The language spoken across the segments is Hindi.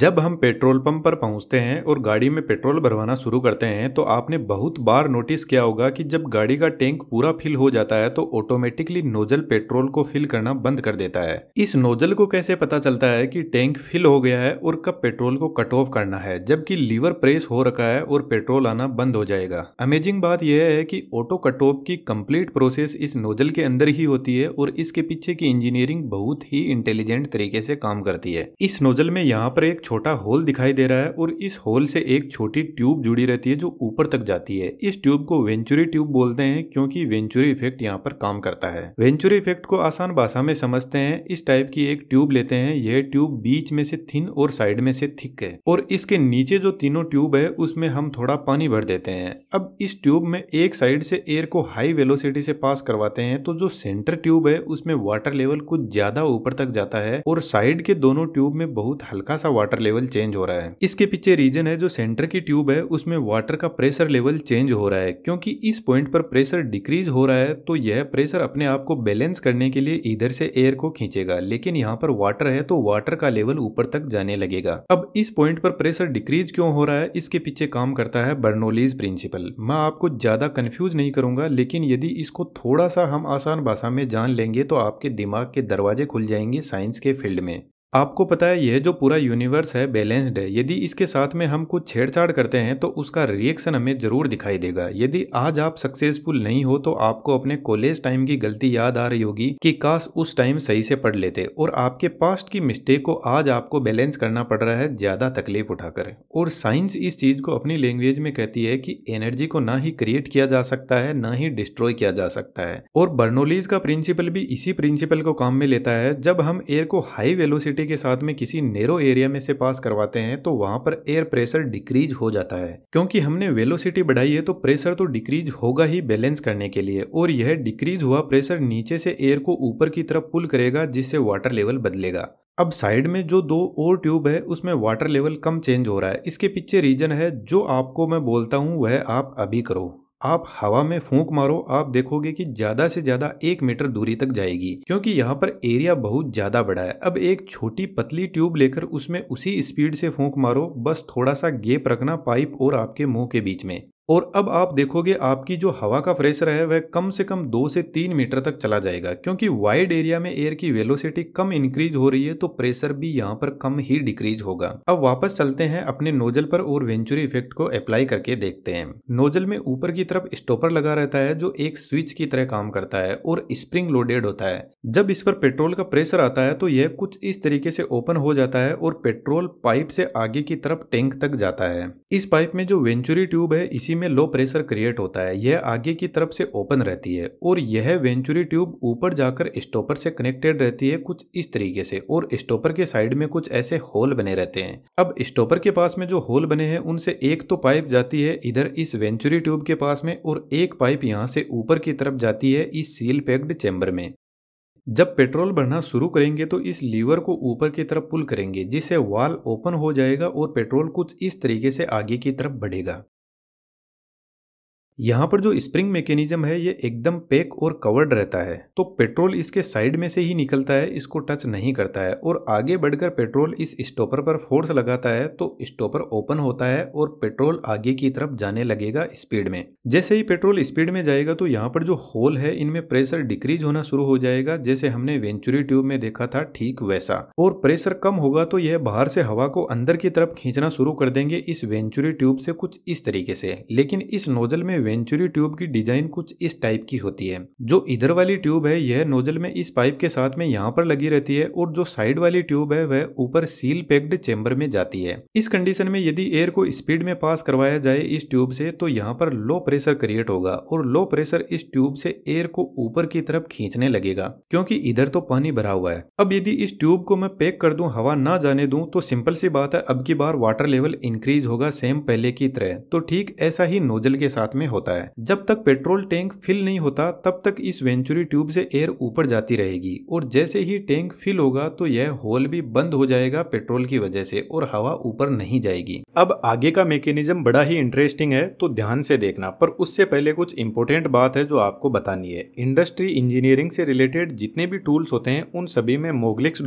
जब हम पेट्रोल पंप पर पहुंचते हैं और गाड़ी में पेट्रोल भरवाना शुरू करते हैं तो आपने बहुत बार नोटिस किया होगा कि जब गाड़ी का टैंक पूरा फिल हो जाता है तो ऑटोमेटिकली नोजल पेट्रोल को फिल करना बंद कर देता है इस नोजल को कैसे पता चलता है कि टैंक फिल हो गया है और कब पेट्रोल को कट ऑफ करना है जबकि लीवर प्रेस हो रखा है और पेट्रोल आना बंद हो जाएगा अमेजिंग बात यह है की ऑटो कट ऑफ की कंप्लीट प्रोसेस इस नोजल के अंदर ही होती है और इसके पीछे की इंजीनियरिंग बहुत ही इंटेलिजेंट तरीके से काम करती है इस नोजल में यहाँ पर एक छोटा होल दिखाई दे रहा है और इस होल से एक छोटी ट्यूब जुड़ी रहती है जो ऊपर तक जाती है इस ट्यूब को वेंचुरी ट्यूब बोलते हैं क्योंकि वेंचुरी इफेक्ट यहाँ पर काम करता है वेंचुरी इफेक्ट को आसान भाषा में समझते हैं इस टाइप की एक ट्यूब लेते हैं यह ट्यूब बीच में से थिन और साइड में से थिक है और इसके नीचे जो तीनों ट्यूब है उसमें हम थोड़ा पानी भर देते हैं अब इस ट्यूब में एक साइड से एयर को हाई वेलोसिटी से पास करवाते हैं तो जो सेंटर ट्यूब है उसमें वाटर लेवल कुछ ज्यादा ऊपर तक जाता है और साइड के दोनों ट्यूब में बहुत हल्का सा वाटर लेवल चेंज हो रहा है इसके पीछे रीजन है जो सेंटर की ट्यूब है उसमें वाटर का प्रेशर लेवल चेंज हो रहा है क्योंकि इस पॉइंट पर प्रेशर डिक्रीज हो रहा है तो यह प्रेशर अपने आप को बैलेंस करने के लिए इधर से एयर को खींचेगा लेकिन यहाँ पर वाटर है तो वाटर का लेवल ऊपर तक जाने लगेगा अब इस पॉइंट पर प्रेशर डिक्रीज क्यों हो रहा है इसके पीछे काम करता है बर्नोलीज प्रिंसिपल मैं आपको ज्यादा कंफ्यूज नहीं करूंगा लेकिन यदि इसको थोड़ा सा हम आसान भाषा में जान लेंगे तो आपके दिमाग के दरवाजे खुल जाएंगे साइंस के फील्ड में आपको पता है यह जो पूरा यूनिवर्स है बैलेंस्ड है यदि इसके साथ में हम कुछ छेड़छाड़ करते हैं तो उसका रिएक्शन हमें ज़रूर दिखाई देगा यदि आज आप सक्सेसफुल नहीं हो तो आपको अपने कॉलेज टाइम की गलती याद आ रही होगी कि काश उस टाइम सही से पढ़ लेते और आपके पास्ट की मिस्टेक को आज आपको बैलेंस करना पड़ रहा है ज़्यादा तकलीफ उठाकर और साइंस इस चीज़ को अपनी लैंग्वेज में कहती है कि एनर्जी को ना ही क्रिएट किया जा सकता है ना ही डिस्ट्रॉय किया जा सकता है और बर्नोलीज का प्रिंसिपल भी इसी प्रिंसिपल को काम में लेता है जब हम एयर को हाई वेलोसिटी सेफ्टी के साथ में किसी नेरो एरिया में से पास करवाते हैं तो वहां पर एयर प्रेशर डिक्रीज हो जाता है क्योंकि हमने वेलोसिटी बढ़ाई है तो प्रेशर तो डिक्रीज होगा ही बैलेंस करने के लिए और यह डिक्रीज हुआ प्रेशर नीचे से एयर को ऊपर की तरफ पुल करेगा जिससे वाटर लेवल बदलेगा अब साइड में जो दो और ट्यूब है उसमें वाटर लेवल कम चेंज हो रहा है इसके पीछे रीजन है जो आपको मैं बोलता हूँ वह आप अभी करो आप हवा में फूंक मारो आप देखोगे कि ज्यादा से ज्यादा एक मीटर दूरी तक जाएगी क्योंकि यहाँ पर एरिया बहुत ज्यादा बड़ा है अब एक छोटी पतली ट्यूब लेकर उसमें उसी स्पीड से फूंक मारो बस थोड़ा सा गेप रखना पाइप और आपके मुंह के बीच में और अब आप देखोगे आपकी जो हवा का प्रेशर है वह कम से कम दो से तीन मीटर तक चला जाएगा क्योंकि वाइड एरिया में एयर की वेलोसिटी कम इंक्रीज हो रही है तो प्रेशर भी यहाँ पर कम ही डिक्रीज होगा अब वापस चलते हैं अपने नोजल पर और वेंचुरी इफेक्ट को अप्लाई करके देखते हैं नोजल में ऊपर की तरफ स्टोपर लगा रहता है जो एक स्विच की तरह काम करता है और स्प्रिंग लोडेड होता है जब इस पर पेट्रोल का प्रेशर आता है तो यह कुछ इस तरीके से ओपन हो जाता है और पेट्रोल पाइप से आगे की तरफ टैंक तक जाता है इस पाइप में जो वेंचुरी ट्यूब है इसी इसी में लो प्रेशर क्रिएट होता है यह आगे की तरफ से ओपन रहती है और यह वेंचुरी ट्यूब ऊपर जाकर स्टॉपर से कनेक्टेड रहती है कुछ इस तरीके से और स्टॉपर के साइड में कुछ ऐसे होल बने रहते हैं अब स्टॉपर के पास में जो होल बने हैं उनसे एक तो पाइप जाती है इधर इस वेंचुरी ट्यूब के पास में और एक पाइप यहाँ से ऊपर की तरफ जाती है इस सील पैक्ड चैम्बर में जब पेट्रोल बढ़ना शुरू करेंगे तो इस लीवर को ऊपर की तरफ पुल करेंगे जिससे वाल ओपन हो जाएगा और पेट्रोल कुछ इस तरीके से आगे की तरफ बढ़ेगा यहाँ पर जो स्प्रिंग मैकेनिज्म है ये एकदम पैक और कवर्ड रहता है तो पेट्रोल इसके साइड में से ही निकलता है इसको टच नहीं करता है और आगे बढ़कर पेट्रोल इस स्टॉपर पर फोर्स लगाता है तो स्टॉपर ओपन होता है और पेट्रोल आगे की तरफ जाने लगेगा स्पीड में जैसे ही पेट्रोल स्पीड में जाएगा तो यहाँ पर जो होल है इनमें प्रेशर डिक्रीज होना शुरू हो जाएगा जैसे हमने वेंचुरी ट्यूब में देखा था ठीक वैसा और प्रेशर कम होगा तो यह बाहर से हवा को अंदर की तरफ खींचना शुरू कर देंगे इस वेंचुरी ट्यूब से कुछ इस तरीके से लेकिन इस नोजल में वेंचुरी ट्यूब की डिजाइन कुछ इस टाइप की होती है जो इधर वाली ट्यूब है यह नोजल में इस पाइप के साथ में यहाँ पर लगी रहती है और जो साइड वाली ट्यूब है वह ऊपर सील पैक्ड चेम्बर में जाती है इस कंडीशन में यदि एयर को स्पीड में पास करवाया जाए इस ट्यूब से तो यहाँ पर लो प्रेशर क्रिएट होगा और लो प्रेशर इस ट्यूब से एयर को ऊपर की तरफ खींचने लगेगा क्योंकि इधर तो पानी भरा हुआ है अब यदि इस ट्यूब को मैं पैक कर दूं हवा ना जाने दूं तो सिंपल सी बात है अब की बार वाटर लेवल इंक्रीज होगा सेम पहले की तरह तो ठीक ऐसा ही नोजल के साथ में होता है जब तक पेट्रोल टैंक फिल नहीं होता तब तक इस वेंचुरी ट्यूब से एयर ऊपर जाती रहेगी और जैसे ही टैंक फिल होगा तो यह होल भी बंद हो जाएगा पेट्रोल की वजह से और हवा ऊपर नहीं जाएगी अब आगे का मैकेनिज्म बड़ा ही इंटरेस्टिंग है तो ध्यान से देखना पर उससे पहले कुछ इंपोर्टेंट बात है जो आपको बतानी है इंडस्ट्री इंजीनियरिंग से रिलेटेड जितने भी टूल्स होते हैं उन सभी में मोगलिक्स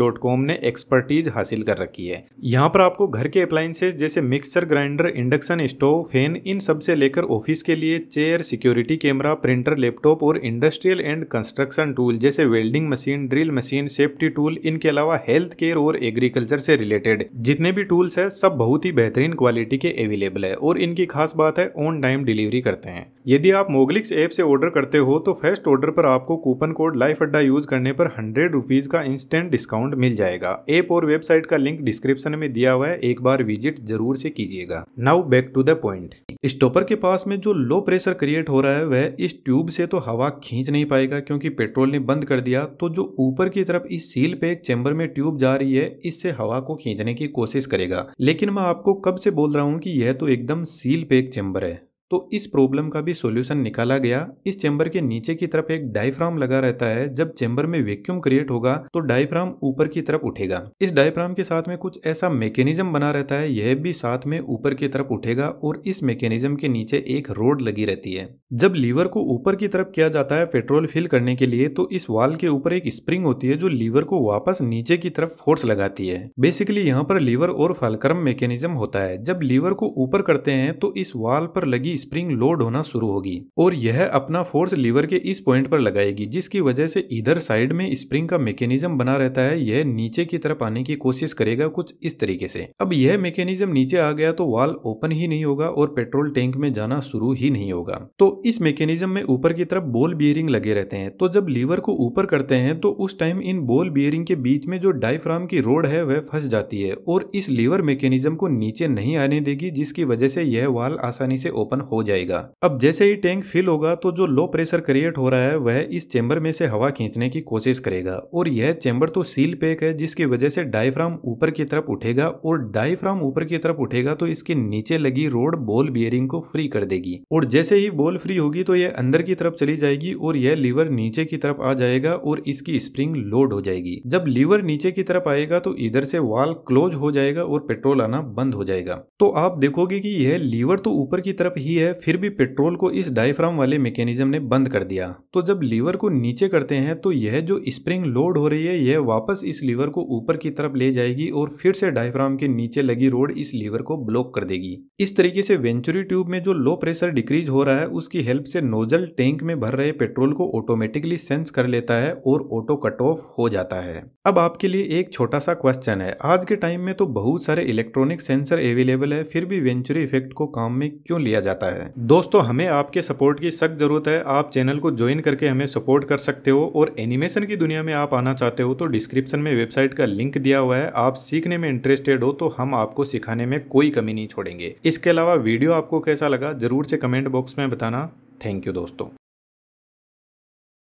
ने एक्सपर्टीज हासिल कर रखी है यहाँ पर आपको घर के अप्लायसेज जैसे mixer grinder induction stove fan इन सब से लेकर ऑफिस के लिए लिए chair security camera printer laptop और इंडस्ट्रियल एंड कंस्ट्रक्शन टूल जैसे welding machine drill machine safety tool इनके अलावा हेल्थ केयर और एग्रीकल्चर से रिलेटेड जितने भी टूल्स है सब बहुत ही बेहतरीन क्वालिटी के अवेलेबल है और इनकी खास बात है ऑन टाइम डिलीवरी करते हैं यदि आप मोगलिक्स ऐप से ऑर्डर करते हो तो फर्स्ट ऑर्डर पर आपको कूपन कोड लाइफ अड्डा यूज करने पर हंड्रेड रुपीज का इंस्टेंट डिस्काउंट मिल जाएगा ऐप और वेबसाइट का लिंक डिस्क्रिप्शन में दिया हुआ है एक बार विजिट जरूर से कीजिएगा now back to the point stopper के पास में जो लो प्रेशर क्रिएट हो रहा है वह इस ट्यूब से तो हवा खींच नहीं पाएगा क्योंकि पेट्रोल ने बंद कर दिया तो जो ऊपर की तरफ इस सील पे एक चैम्बर में ट्यूब जा रही है इससे हवा को खींचने की कोशिश करेगा लेकिन मैं आपको कब से बोल रहा हूँ कि यह तो एकदम सील पे एक चैम्बर है तो इस प्रॉब्लम का भी सॉल्यूशन निकाला गया इस चैम्बर के नीचे की तरफ एक डायफ्राम लगा रहता है जब चैम्बर में वैक्यूम क्रिएट होगा तो डायफ्राम ऊपर की तरफ उठेगा इस डायफ्राम के साथ में कुछ ऐसा मैकेनिज्म बना रहता है यह भी साथ में ऊपर की तरफ उठेगा और इस मैकेनिज्म के नीचे एक रोड लगी रहती है जब लीवर को ऊपर की तरफ किया जाता है पेट्रोल फिल करने के लिए तो इस वाल के ऊपर एक स्प्रिंग होती है जो लीवर को वापस नीचे की तरफ फोर्स लगाती है बेसिकली यहाँ पर लीवर और फालक्रम मैकेनिज्म होता है जब लीवर को ऊपर करते हैं तो इस वाल पर लगी की स्प्रिंग लोड होना शुरू होगी और यह अपना फोर्स लीवर के इस पॉइंट पर लगाएगी जिसकी वजह से इधर साइड में स्प्रिंग का मैकेनिज्म बना रहता है यह नीचे की तरफ आने की कोशिश करेगा कुछ इस तरीके से अब यह मैकेनिज्म नीचे आ गया तो वाल ओपन ही नहीं होगा और पेट्रोल टैंक में जाना शुरू ही नहीं होगा तो इस मैकेनिज्म में ऊपर की तरफ बोल बियरिंग लगे रहते हैं तो जब लीवर को ऊपर करते हैं तो उस टाइम इन बोल बियरिंग के बीच में जो डायफ्राम की रोड है वह फंस जाती है और इस लीवर मैकेनिज्म को नीचे नहीं आने देगी जिसकी वजह से यह वाल आसानी से ओपन हो जाएगा अब जैसे ही टैंक फिल होगा तो जो लो प्रेशर क्रिएट हो रहा है वह इस चैम्बर में से हवा खींचने की कोशिश करेगा और यह चैम्बर तो सील पैक है जिसकी वजह से डायफ्राम ऊपर की तरफ उठेगा और डायफ्राम ऊपर की तरफ उठेगा तो इसके नीचे लगी रोड बॉल बियरिंग को फ्री कर देगी और जैसे ही बॉल फ्री होगी तो यह अंदर की तरफ चली जाएगी और यह लीवर नीचे की तरफ आ जाएगा और इसकी स्प्रिंग लोड हो जाएगी जब लीवर नीचे की तरफ आएगा तो इधर से वाल क्लोज हो जाएगा और पेट्रोल आना बंद हो जाएगा तो आप देखोगे कि यह लीवर तो ऊपर की तरफ ही दी है फिर भी पेट्रोल को इस डायफ्राम वाले मैकेनिज्म ने बंद कर दिया तो जब लीवर को नीचे करते हैं तो यह जो स्प्रिंग लोड हो रही है यह वापस इस लीवर को ऊपर की तरफ ले जाएगी और फिर से डायफ्राम के नीचे लगी रोड इस लीवर को ब्लॉक कर देगी इस तरीके से वेंचुरी ट्यूब में जो लो प्रेशर डिक्रीज हो रहा है उसकी हेल्प से नोजल टैंक में भर रहे पेट्रोल को ऑटोमेटिकली सेंस कर लेता है और ऑटो कट ऑफ हो जाता है अब आपके लिए एक छोटा सा क्वेश्चन है आज के टाइम में तो बहुत सारे इलेक्ट्रॉनिक सेंसर अवेलेबल है फिर भी वेंचुरी इफेक्ट को काम में क्यों लिया जाता है सकता है दोस्तों हमें आपके सपोर्ट की सख्त जरूरत है आप चैनल को ज्वाइन करके हमें सपोर्ट कर सकते हो और एनिमेशन की दुनिया में आप आना चाहते हो तो डिस्क्रिप्शन में वेबसाइट का लिंक दिया हुआ है आप सीखने में इंटरेस्टेड हो तो हम आपको सिखाने में कोई कमी नहीं छोड़ेंगे इसके अलावा वीडियो आपको कैसा लगा जरूर से कमेंट बॉक्स में बताना थैंक यू दोस्तों